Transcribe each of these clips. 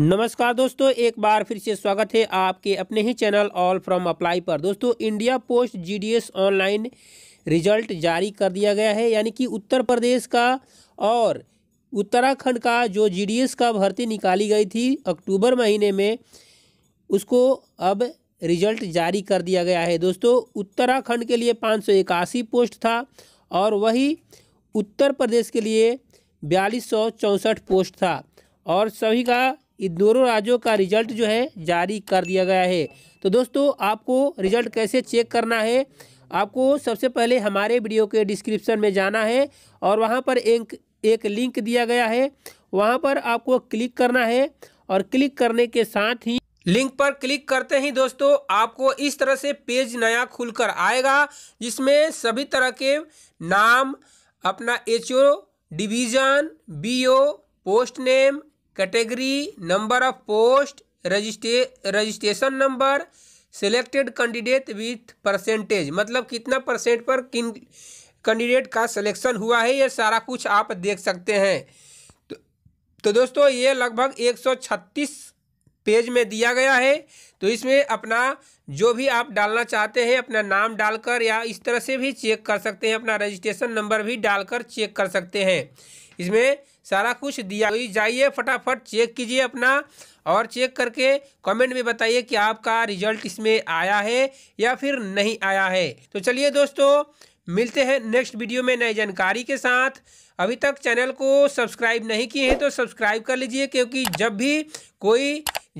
नमस्कार दोस्तों एक बार फिर से स्वागत है आपके अपने ही चैनल ऑल फ्रॉम अप्लाई पर दोस्तों India post GDS online result जारी कर दिया गया है यानी कि उत्तर प्रदेश का और उत्तराखंड का जो जीडीएस का भर्ती निकाली गई थी अक्टूबर महीने में उसको अब रिजल्ट जारी कर दिया गया है दोस्तों उत्तराखंड के लिए पाँच पोस्ट था और वही उत्तर प्रदेश के लिए बयालीस पोस्ट था और सभी का इन दोनों राज्यों का रिजल्ट जो है जारी कर दिया गया है तो दोस्तों आपको रिजल्ट कैसे चेक करना है आपको सबसे पहले हमारे वीडियो के डिस्क्रिप्शन में जाना है और वहाँ पर एक एक लिंक दिया गया है वहाँ पर आपको क्लिक करना है और क्लिक करने के साथ ही लिंक पर क्लिक करते ही दोस्तों आपको इस तरह से पेज नया खुलकर आएगा जिसमें सभी तरह के नाम अपना H division B post name category number of post register registration number selected candidate with percentage मतलब कितना परसेंट पर किन कैंडिडेट का सिलेक्शन हुआ है ये सारा कुछ आप देख सकते हैं तो, तो दोस्तों ये लगभग 136 पेज में दिया गया है तो इसमें अपना जो भी आप डालना चाहते हैं अपना नाम डालकर या इस तरह से भी चेक कर सकते हैं अपना रजिस्ट्रेशन नंबर भी डालकर चेक कर सकते हैं इसमें सारा कुछ दिया तो जाइए फटाफट चेक कीजिए अपना और चेक करके कमेंट में बताइए कि आपका रिजल्ट इसमें आया है या फिर नहीं आया है तो चलिए दोस्तों मिलते हैं नेक्स्ट वीडियो में नई जानकारी के साथ अभी तक चैनल को सब्सक्राइब नहीं किए हैं तो सब्सक्राइब कर लीजिए क्योंकि जब भी कोई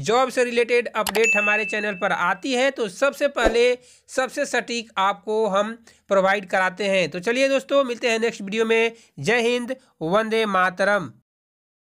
जॉब से रिलेटेड अपडेट हमारे चैनल पर आती है तो सबसे पहले सबसे सटीक आपको हम प्रोवाइड कराते हैं तो चलिए दोस्तों मिलते हैं नेक्स्ट वीडियो में जय हिंद वंदे मातरम